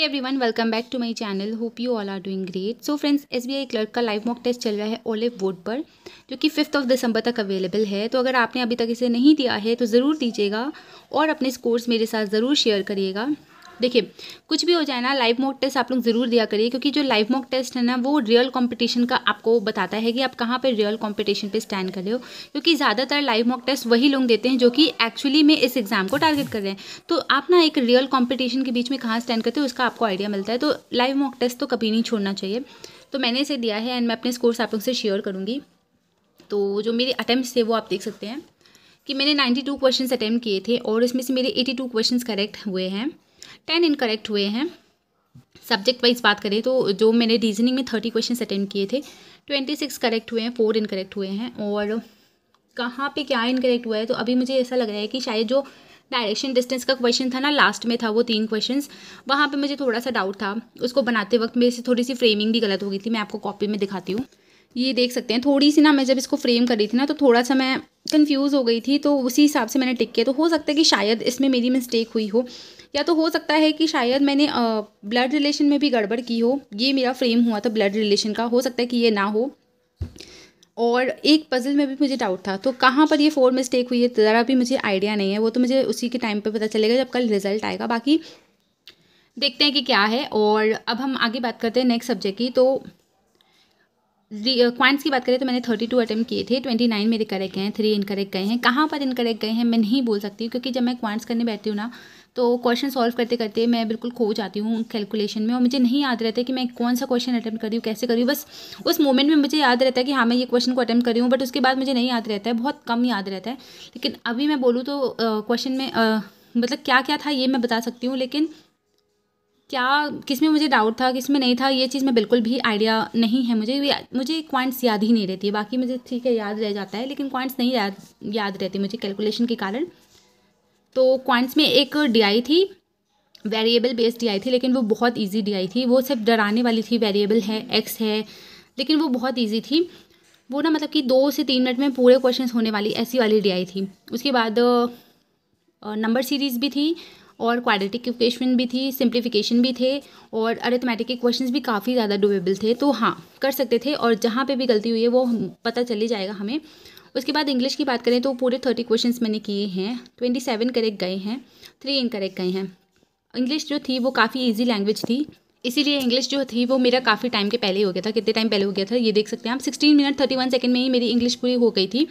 Every everyone welcome back to my channel hope you all are doing great so friends S B I clerk का live mock test चल रहा है olive वोड पर जो कि फिफ्थ ऑफ दिसंबर तक अवेलेबल है तो अगर आपने अभी तक इसे नहीं दिया है तो ज़रूर दीजिएगा और अपने स्कोर्स मेरे साथ ज़रूर शेयर करिएगा देखिए कुछ भी हो जाए ना लाइव मॉक टेस्ट आप लोग ज़रूर दिया करिए क्योंकि जो लाइव मॉक टेस्ट है ना वो रियल कॉम्पिटिशन का आपको बताता है कि आप कहाँ पर रियल कॉम्पिटिशन पर स्टैंड कर रहे हो क्योंकि ज़्यादातर लाइव मॉक टेस्ट वही लोग देते हैं जो कि एक्चुअली में इस एग्ज़ाम को टारगेट कर रहे हैं तो आप ना एक रियल कॉम्पिटिशन के बीच में कहाँ स्टैंड करते हो उसका आपको आइडिया मिलता है तो लाइव मॉक टेस्ट तो कभी नहीं छोड़ना चाहिए तो मैंने इसे दिया है एंड मैं अपने स्कोर्स आप लोग से शेयर करूँगी तो जो मेरे अटैम्प्ट थे वो आप देख सकते हैं कि मैंने 92 क्वेश्चंस अटैम्प्ट किए थे और इसमें से मेरे 82 क्वेश्चंस करेक्ट हुए हैं टेन इनकरेक्ट हुए हैं सब्जेक्ट वाइज बात करें तो जो मैंने रीजनिंग में थर्टी क्वेश्चन अटेंड किए थे ट्वेंटी सिक्स करेक्ट हुए हैं फोर इनकरेक्ट हुए हैं और कहाँ पे क्या इनकरेक्ट हुआ है तो अभी मुझे ऐसा लग रहा है कि शायद जो डायरेक्शन डिस्टेंस का क्वेश्चन था ना लास्ट में था वो तीन क्वेश्चन वहाँ पर मुझे थोड़ा सा डाउट था उसको बनाते वक्त मेरे से थोड़ी सी फ्रेमिंग भी गलत हो गई थी मैं आपको कॉपी में दिखाती हूँ ये देख सकते हैं थोड़ी सी ना मैं जब इसको फ्रेम कर रही थी ना तो थोड़ा सा मैं कंफ्यूज हो गई थी तो उसी हिसाब से मैंने टिक किया तो हो सकता है कि शायद इसमें मेरी मिस्टेक हुई हो या तो हो सकता है कि शायद मैंने ब्लड रिलेशन में भी गड़बड़ की हो ये मेरा फ्रेम हुआ था ब्लड रिलेशन का हो सकता है कि ये ना हो और एक पजल में भी मुझे डाउट था तो कहाँ पर ये फोर मिस्टेक हुई है ज़रा भी मुझे आइडिया नहीं है वो तो मुझे उसी के टाइम पे पता चलेगा जब कल रिजल्ट आएगा बाकी देखते हैं कि क्या है और अब हम आगे बात करते हैं नेक्स्ट सब्जेक्ट की तो क्वांट्स uh, की बात करें तो मैंने थर्टी टू अटैम्प्ट किए थे ट्वेंटी नाइन मेरे करेक्ट गए हैं थ्री इनकरेक्ट गए हैं कहाँ पर इनकरेक्ट गए हैं मैं नहीं बोल सकती क्योंकि जब मैं क्वांट्स करने बैठती हूँ ना तो क्वेश्चन सॉल्व करते करते मैं बिल्कुल खो जाती हूँ कैलकुलेशन में और मुझे नहीं याद रहता कि मैं कौन सा क्वेश्चन अटैम्प्ट करी हूँ कैसे करी बस उस मोमेंट में मुझे याद रहता है कि हाँ मैं ये क्वेश्चन को अटैम्प्ट करी हूँ बट उसके बाद मुझे नहीं याद रहता है बहुत कम याद रहता है लेकिन अभी मैं बोलूँ तो क्वेश्चन uh, में uh, मतलब क्या क्या था ये मैं बता सकती हूँ लेकिन क्या किस में मुझे डाउट था किस में नहीं था ये चीज़ में बिल्कुल भी आइडिया नहीं है मुझे मुझे क्वाइंट्स याद ही नहीं रहती है बाकी मुझे ठीक है याद रह जाता है लेकिन क्वाइंट्स नहीं याद याद रहती मुझे कैलकुलेशन के कारण तो क्वाइंट्स में एक डी थी वेरिएबल बेस्ड डी थी लेकिन वो बहुत ईजी डी थी वो सिर्फ डराने वाली थी वेरिएबल है एक्स है लेकिन वो बहुत ईजी थी वो ना मतलब कि दो से तीन मिनट में पूरे क्वेश्चन होने वाली ऐसी वाली डी थी उसके बाद नंबर सीरीज़ भी थी और क्वाड्रेटिक इक्वेशन भी थी सिंप्लीफिकेशन भी थे और अरेथमेटिक के क्वेश्चन भी काफ़ी ज़्यादा डुबेबल थे तो हाँ कर सकते थे और जहाँ पर भी गलती हुई है वो पता चली जाएगा हमें उसके बाद इंग्लिश की बात करें तो पूरे थर्टी क्वेश्चन मैंने किए हैं ट्वेंटी सेवन करेक्ट गए हैं थ्री इनकरेक्ट गए हैं इंग्लिश जो थी वो काफ़ी इजी लैंग्वेज थी इसीलिए इंग्लिश जो थी वो मेरा काफ़ी टाइम के पहले ही हो गया था कितने टाइम पहले हो गया था ये देख सकते हैं आप sixteen minute thirty one second में ही मेरी इंग्लिश पूरी हो गई थी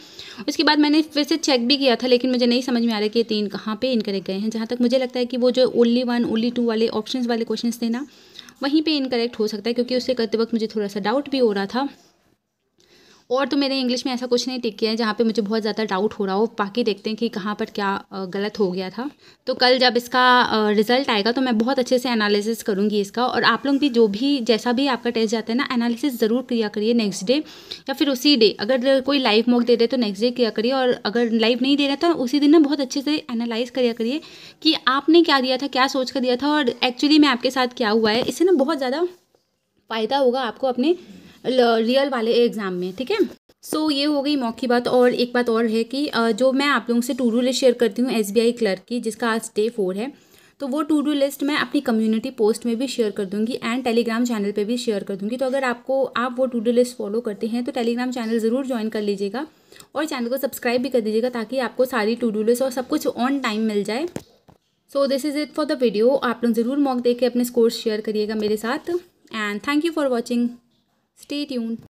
उसके बाद मैंने फिर से चेक भी किया था लेकिन मुझे नहीं समझ में आ रहा कि ये तीन कहाँ पे इनकरेक्ट गए हैं जहाँ तक मुझे लगता है कि वो जो ओनली वन ओनली टू वाले ऑप्शन वाले क्वेश्चन थे ना वहीं पर इनकरेक्ट हो सकता है क्योंकि उससे करते वक्त मुझे थोड़ा सा डाउट भी हो रहा था और तो मेरे इंग्लिश में ऐसा कुछ नहीं टिक किया है जहाँ पे मुझे बहुत ज़्यादा डाउट हो रहा हो बाकी देखते हैं कि कहाँ पर क्या गलत हो गया था तो कल जब इसका रिज़ल्ट आएगा तो मैं बहुत अच्छे से एनालिसिस करूँगी इसका और आप लोग भी जो भी जैसा भी आपका टेस्ट जाता है ना एनालिसिस ज़रूर किया करिए नेक्स्ट डे या फिर उसी डे अगर कोई लाइव मॉक दे रहे तो नेक्स्ट डे किया करिए और अगर लाइव नहीं दे रहा तो उसी दिन ना बहुत अच्छे से एनालाइज करिया करिए कि आपने क्या दिया था क्या सोच कर दिया था और एक्चुअली मैं आपके साथ क्या हुआ है इससे ना बहुत ज़्यादा फ़ायदा होगा आपको अपने रियल वाले एग्ज़ाम में ठीक है सो so, ये हो गई की बात और एक बात और है कि जो मैं आप लोगों से टू डू लिस्ट शेयर करती हूँ एस क्लर्क की जिसका आज डे फोर है तो वो टू डू लिस्ट मैं अपनी कम्युनिटी पोस्ट में भी शेयर कर दूँगी एंड टेलीग्राम चैनल पे भी शेयर कर दूँगी तो अगर आपको आप वो टू डू लिस्ट फॉलो करते हैं तो टेलीग्राम चैनल ज़रूर ज्वाइन कर लीजिएगा और चैनल को सब्सक्राइब भी कर दीजिएगा ताकि आपको सारी टू डू लिस्ट और सब कुछ ऑन टाइम मिल जाए so this is it for the video आप लोग ज़रूर मॉक दे के अपने स्कोर्स शेयर करिएगा मेरे साथ and thank you for watching Stay tuned.